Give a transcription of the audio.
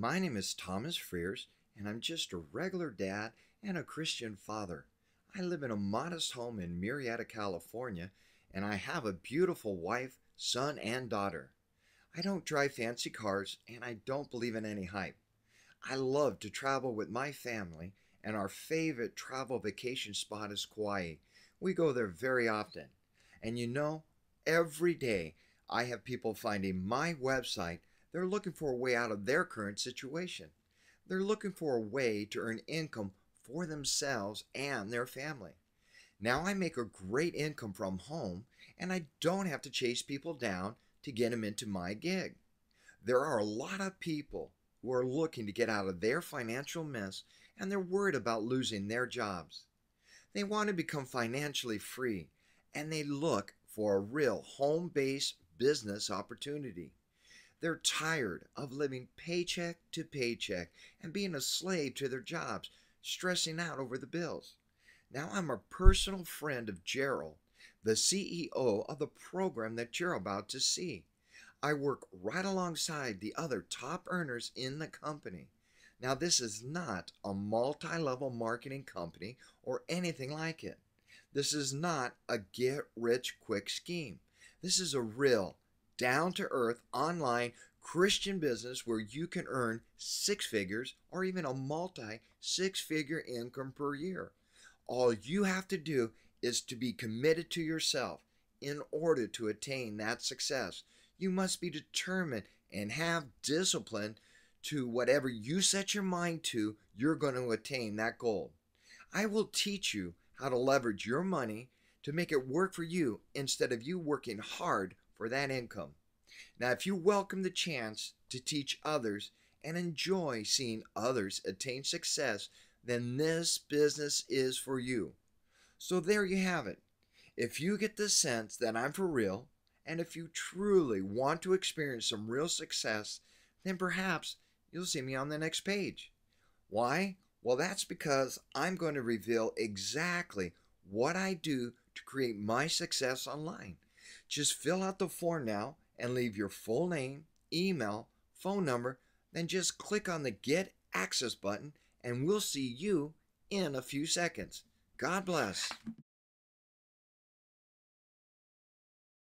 My name is Thomas Frears, and I'm just a regular dad and a Christian father. I live in a modest home in Murrieta, California, and I have a beautiful wife, son, and daughter. I don't drive fancy cars, and I don't believe in any hype. I love to travel with my family, and our favorite travel vacation spot is Kauai. We go there very often. And you know, every day I have people finding my website they're looking for a way out of their current situation. They're looking for a way to earn income for themselves and their family. Now I make a great income from home and I don't have to chase people down to get them into my gig. There are a lot of people who are looking to get out of their financial mess and they're worried about losing their jobs. They want to become financially free and they look for a real home based business opportunity. They're tired of living paycheck to paycheck and being a slave to their jobs, stressing out over the bills. Now, I'm a personal friend of Gerald, the CEO of the program that you're about to see. I work right alongside the other top earners in the company. Now, this is not a multi level marketing company or anything like it. This is not a get rich quick scheme. This is a real down to earth online Christian business where you can earn six figures or even a multi six figure income per year. All you have to do is to be committed to yourself in order to attain that success. You must be determined and have discipline to whatever you set your mind to, you're going to attain that goal. I will teach you how to leverage your money to make it work for you instead of you working hard for that income. Now, if you welcome the chance to teach others and enjoy seeing others attain success, then this business is for you. So, there you have it. If you get the sense that I'm for real, and if you truly want to experience some real success, then perhaps you'll see me on the next page. Why? Well, that's because I'm going to reveal exactly what I do to create my success online. Just fill out the form now and leave your full name, email, phone number, then just click on the Get Access button and we'll see you in a few seconds. God bless.